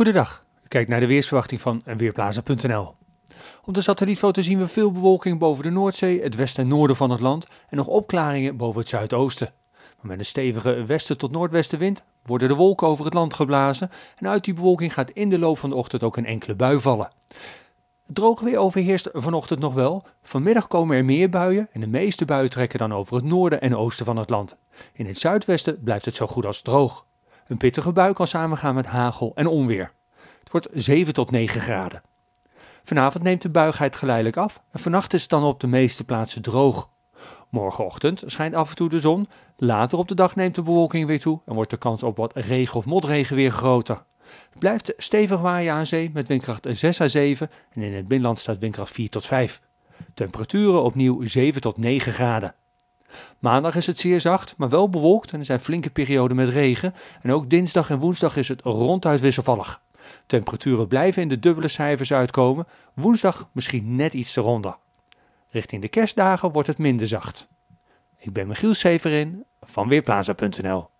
Goedendag, u kijkt naar de weersverwachting van Weerplaza.nl. Op de satellietfoto zien we veel bewolking boven de Noordzee, het westen en noorden van het land en nog opklaringen boven het zuidoosten. Maar met een stevige westen tot noordwestenwind worden de wolken over het land geblazen en uit die bewolking gaat in de loop van de ochtend ook een enkele bui vallen. Het droge weer overheerst vanochtend nog wel. Vanmiddag komen er meer buien en de meeste buien trekken dan over het noorden en oosten van het land. In het zuidwesten blijft het zo goed als droog. Een pittige bui kan samengaan met hagel en onweer. Het wordt 7 tot 9 graden. Vanavond neemt de buigheid geleidelijk af en vannacht is het dan op de meeste plaatsen droog. Morgenochtend schijnt af en toe de zon. Later op de dag neemt de bewolking weer toe en wordt de kans op wat regen of motregen weer groter. Het blijft stevig waaien aan zee met windkracht 6 à 7 en in het binnenland staat windkracht 4 tot 5. Temperaturen opnieuw 7 tot 9 graden. Maandag is het zeer zacht, maar wel bewolkt en er zijn flinke perioden met regen. En ook dinsdag en woensdag is het ronduit wisselvallig. Temperaturen blijven in de dubbele cijfers uitkomen, woensdag misschien net iets te Richting de kerstdagen wordt het minder zacht. Ik ben Michiel Severin van Weerplaza.nl